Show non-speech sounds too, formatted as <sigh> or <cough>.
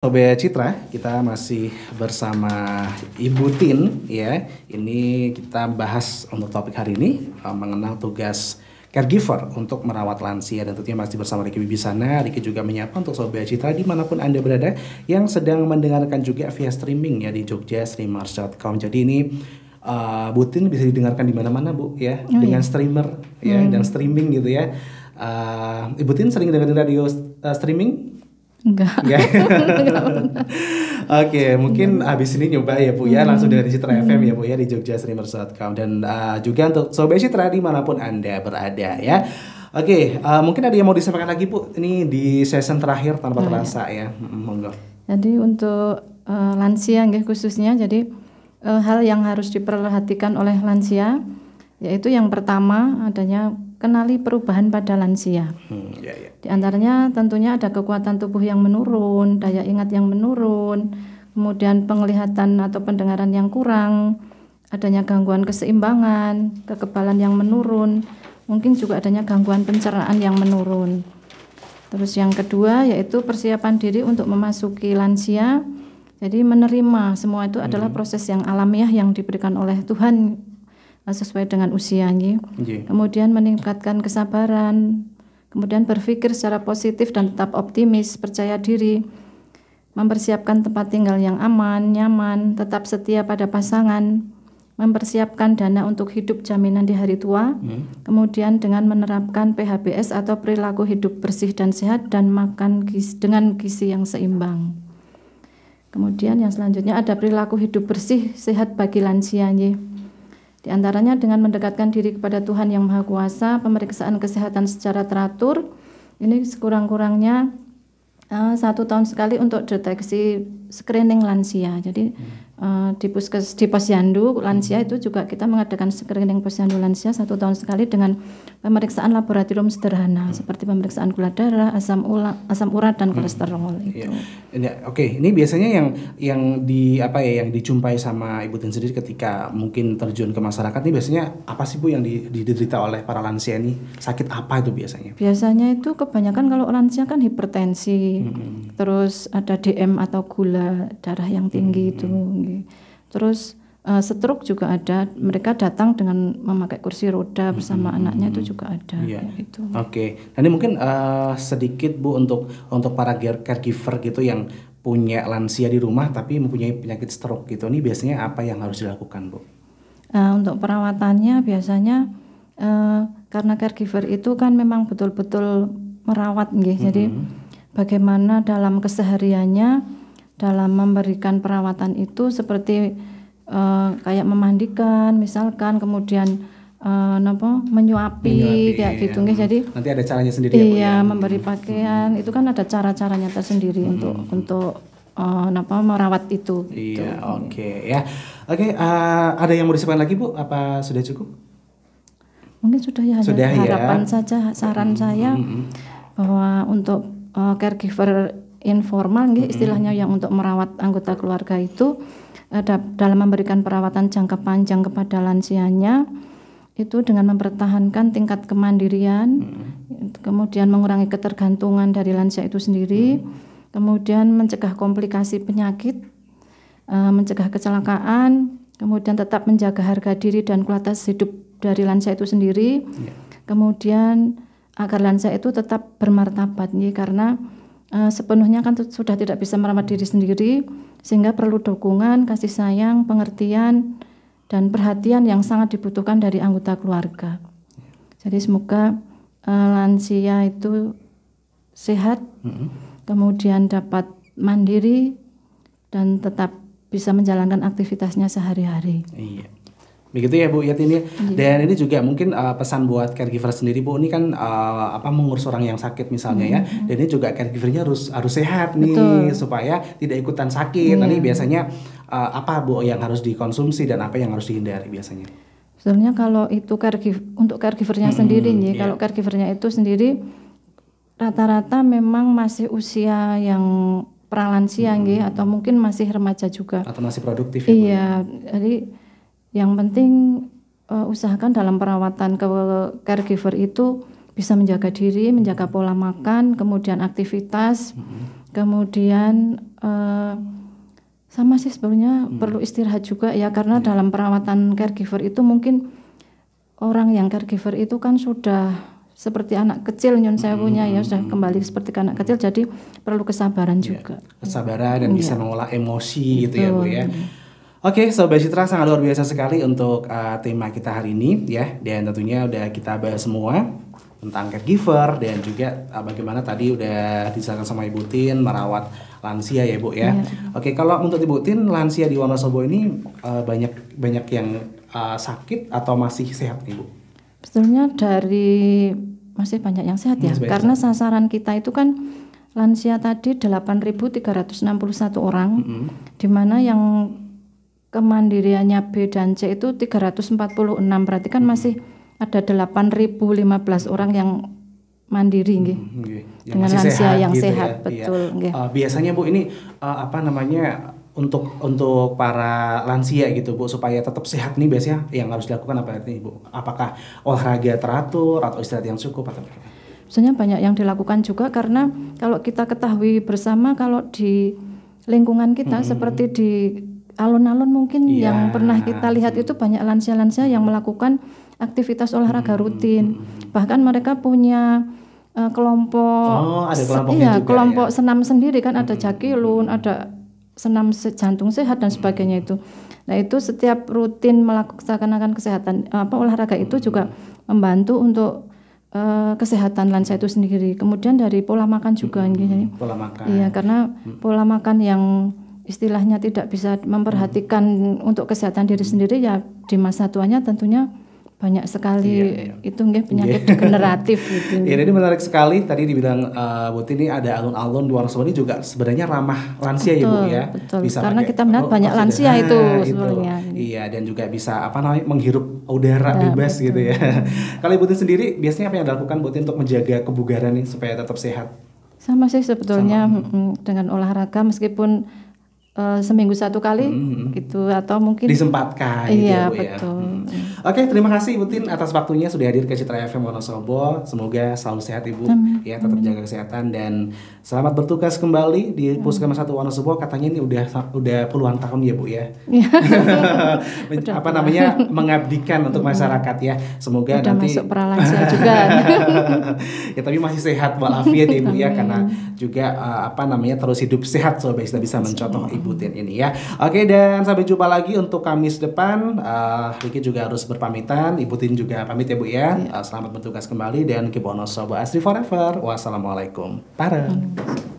Sobat Citra, kita masih bersama Ibu Tin ya. Ini kita bahas untuk topik hari ini uh, mengenal tugas caregiver untuk merawat lansia dan tentunya masih bersama Riki Bibisana. Riki juga menyapa untuk Sobat Citra dimanapun Anda berada yang sedang mendengarkan juga via streaming ya di jogjastreamers.com. Jadi ini uh, Butin bisa didengarkan di mana-mana Bu ya oh, iya. dengan streamer ya hmm. dan streaming gitu ya. Uh, Ibu Tin sering dengerin radio uh, streaming? Enggak. <laughs> Oke, okay, mungkin habis ini nyoba ya Bu ya, hmm. langsung dari Citra hmm. FM ya Bu ya di Jogja Streamers.com dan uh, juga untuk Sobat Citra dimanapun Anda berada ya. Oke, okay, uh, eh, mungkin ada yang mau disampaikan lagi Bu, ini di season terakhir tanpa nah, ya. terasa ya. Hmm, monggo. Jadi untuk uh, lansia nggih khususnya jadi uh, hal yang harus diperhatikan oleh lansia yaitu yang pertama adanya kenali perubahan pada lansia. Hmm, ya, ya. Di antaranya tentunya ada kekuatan tubuh yang menurun, daya ingat yang menurun, kemudian penglihatan atau pendengaran yang kurang, adanya gangguan keseimbangan, kekebalan yang menurun, mungkin juga adanya gangguan pencernaan yang menurun. Terus yang kedua yaitu persiapan diri untuk memasuki lansia. Jadi menerima semua itu adalah hmm. proses yang alamiah yang diberikan oleh Tuhan sesuai dengan usianya. Yeah. Kemudian meningkatkan kesabaran, kemudian berpikir secara positif dan tetap optimis, percaya diri, mempersiapkan tempat tinggal yang aman, nyaman, tetap setia pada pasangan, mempersiapkan dana untuk hidup jaminan di hari tua, hmm. kemudian dengan menerapkan PHBS atau perilaku hidup bersih dan sehat dan makan gizi, dengan gizi yang seimbang. Kemudian yang selanjutnya ada perilaku hidup bersih sehat bagi lansia. Iya. Di antaranya dengan mendekatkan diri kepada Tuhan Yang Maha Kuasa, pemeriksaan kesehatan secara teratur, ini sekurang-kurangnya uh, satu tahun sekali untuk deteksi screening lansia. Jadi hmm. Eh, di puskes di posyandu lansia hmm. itu juga kita mengadakan screening posyandu lansia satu tahun sekali dengan pemeriksaan laboratorium sederhana hmm. seperti pemeriksaan gula darah, asam urat, asam urat dan hmm. kolesterol hmm. itu. Ya. Oke, okay. ini biasanya yang yang di apa ya yang dijumpai sama Ibu dan sendiri ketika mungkin terjun ke masyarakat ini biasanya apa sih Bu yang diderita oleh para lansia ini? Sakit apa itu biasanya? Biasanya itu kebanyakan kalau lansia kan hipertensi, hmm. terus ada DM atau gula darah yang tinggi hmm. itu Terus uh, eh, stroke juga ada. Mereka datang dengan memakai kursi roda bersama hmm, anaknya itu juga ada. Iya. Gitu. Oke. Okay. Nanti mungkin uh, sedikit Bu untuk untuk para caregiver gitu yang punya lansia di rumah tapi mempunyai penyakit stroke gitu. Ini biasanya apa yang harus dilakukan Bu? Uh, untuk perawatannya biasanya uh, karena caregiver itu kan memang betul-betul merawat, gitu. Mm -hmm. Jadi bagaimana dalam kesehariannya? dalam memberikan perawatan itu seperti uh, kayak memandikan misalkan kemudian uh, nopo menyuapi, menyuapi kayak gitu iya. nggih. Jadi nanti ada caranya sendiri ya, iya, ya. Iya, memberi hmm. pakaian itu kan ada cara-caranya tersendiri hmm. untuk untuk uh, eh, apa merawat itu. Gitu. Iya, oke okay, ya. Oke, okay, uh, ada yang mau disampaikan lagi Bu? Apa sudah cukup? Mungkin sudah ya sudah, ya. harapan ya. saja saran hmm, hmm saya hmm, hmm, bahwa untuk uh, caregiver informal nggih istilahnya yang untuk merawat anggota keluarga itu eh, dalam memberikan perawatan jangka panjang kepada lansianya itu dengan mempertahankan tingkat kemandirian kemudian mengurangi ketergantungan dari lansia itu sendiri kemudian mencegah komplikasi penyakit eh, mencegah kecelakaan kemudian tetap menjaga harga diri dan kualitas hidup dari lansia itu sendiri iya. kemudian agar lansia itu tetap bermartabat nih karena Eh, sepenuhnya kan sudah tidak bisa merawat diri sendiri sehingga perlu dukungan, kasih sayang, pengertian dan perhatian yang sangat dibutuhkan dari anggota keluarga. Jadi semoga uh, lansia itu sehat, mm-hmm. kemudian dapat mandiri dan tetap bisa menjalankan aktivitasnya sehari-hari. Iya. Begitu ya Bu ini ya. ya. Iya. Dan ini juga mungkin uh, pesan buat caregiver sendiri Bu. Ini kan uh, apa mengurus orang yang sakit misalnya ya. Mm-hmm. Dan ini juga caregivernya harus harus sehat nih Betul. supaya tidak ikutan sakit. Nanti iya. biasanya uh, apa Bu yang harus dikonsumsi dan apa yang harus dihindari biasanya? Sebenarnya kalau itu caregiver untuk caregivernya hmm, sendiri nih, yeah. kalau caregivernya itu sendiri rata-rata memang masih usia yang pralansia hmm. nih atau mungkin masih remaja juga. Atau masih produktif ya. ya? Iya, jadi yang penting uh, usahakan dalam perawatan ke caregiver itu bisa menjaga diri, menjaga pola makan, kemudian aktivitas, hmm. kemudian uh, sama sih sebenarnya hmm. perlu istirahat juga ya karena hmm. dalam perawatan caregiver itu mungkin orang yang caregiver itu kan sudah seperti anak kecil nyun mm hmm. ya sudah mm-hmm. kembali seperti anak kecil jadi perlu kesabaran iya. juga kesabaran dan iya. bisa mengolah emosi gitu, gitu ya bu ya hmm Oke, okay, Sobat Citra sangat luar biasa sekali untuk uh, tema kita hari ini ya. Dan tentunya udah kita bahas semua tentang caregiver dan juga uh, bagaimana tadi udah disarankan sama Ibu Tin merawat lansia ya Bu ya. Yeah. Oke, okay, kalau untuk Ibu Tin lansia di Wonosobo ini uh, banyak banyak yang uh, sakit atau masih sehat Ibu? Sebetulnya dari masih banyak yang sehat ya. Masih Karena sehat. sasaran kita itu kan lansia tadi 8.361 orang mm -hmm. di yang kemandiriannya B dan C itu 346 berarti kan hmm. masih ada 8.015 orang yang mandiri gitu, Ya, Dengan lansia sehat, yang gitu ya. sehat, ya. betul gitu. Uh, biasanya Bu ini uh, apa namanya untuk untuk para lansia gitu Bu supaya tetap sehat nih biasanya yang harus dilakukan apa nih Bu? Apakah olahraga teratur atau istirahat yang cukup atau Sebenarnya banyak yang dilakukan juga karena kalau kita ketahui bersama kalau di lingkungan kita hmm. seperti di alun-alun mungkin yeah. yang pernah kita lihat itu banyak lansia-lansia yang melakukan aktivitas olahraga hmm. rutin. Hmm. Bahkan mereka punya uh, kelompok oh, ada iya, juga, ya, kelompok ya. senam sendiri kan hmm. ada jakilun, ada senam jantung sehat dan hmm. sebagainya itu. Nah, itu setiap rutin melaksanakan kesehatan apa olahraga itu juga membantu untuk eh, kesehatan lansia itu sendiri. Kemudian dari pola makan juga, hmm, gini. pola makan. Iya, karena pola makan yang istilahnya tidak bisa memperhatikan hmm. untuk kesehatan diri hmm. sendiri ya di masa tuanya tentunya banyak sekali iya, iya. itu nggih penyakit yeah. degeneratif gitu. Iya, ini menarik sekali tadi dibilang uh, Bu ini ada alun-alun dua -alun, ini juga sebenarnya ramah lansia betul, ya Bu ya. Betul. Bisa Karena kita melihat oh, banyak oh, lansia itu nah, gitu. sebenarnya. Iya, dan juga bisa apa namanya menghirup udara ya, bebas betul. gitu ya. <laughs> Kalau Ibu sendiri biasanya apa yang dilakukan Bu untuk menjaga kebugaran nih supaya tetap sehat? Sama sih sebetulnya Sama. dengan olahraga meskipun uh, seminggu satu kali mm -hmm. gitu atau mungkin disempatkan iya gitu ya, ya. betul mm -hmm. hmm. Oke, terima kasih Ibu Tin atas waktunya sudah hadir ke Citra FM Wonosobo. Semoga selalu sehat Ibu. Amin. Ya, tetap jaga kesehatan dan selamat bertugas kembali di Puskesmas Satu Wonosobo. Katanya ini udah udah puluhan tahun ya, Bu ya. Iya. <laughs> Apa namanya? mengabdikan untuk masyarakat ya. Semoga udah nanti masuk peralatan juga. <laughs> ya, tapi masih sehat walafiat ya, Ibu ya karena juga uh, apa namanya terus hidup sehat supaya so, kita bisa mencontoh Ibu Tin ini ya. Oke, dan sampai jumpa lagi untuk Kamis depan. Uh, Riki juga harus berpamitan. Ibu Tin juga pamit ya Bu ya. Yeah. selamat bertugas kembali dan Kibono Sobo Asri Forever. Wassalamualaikum. Parah. Mm.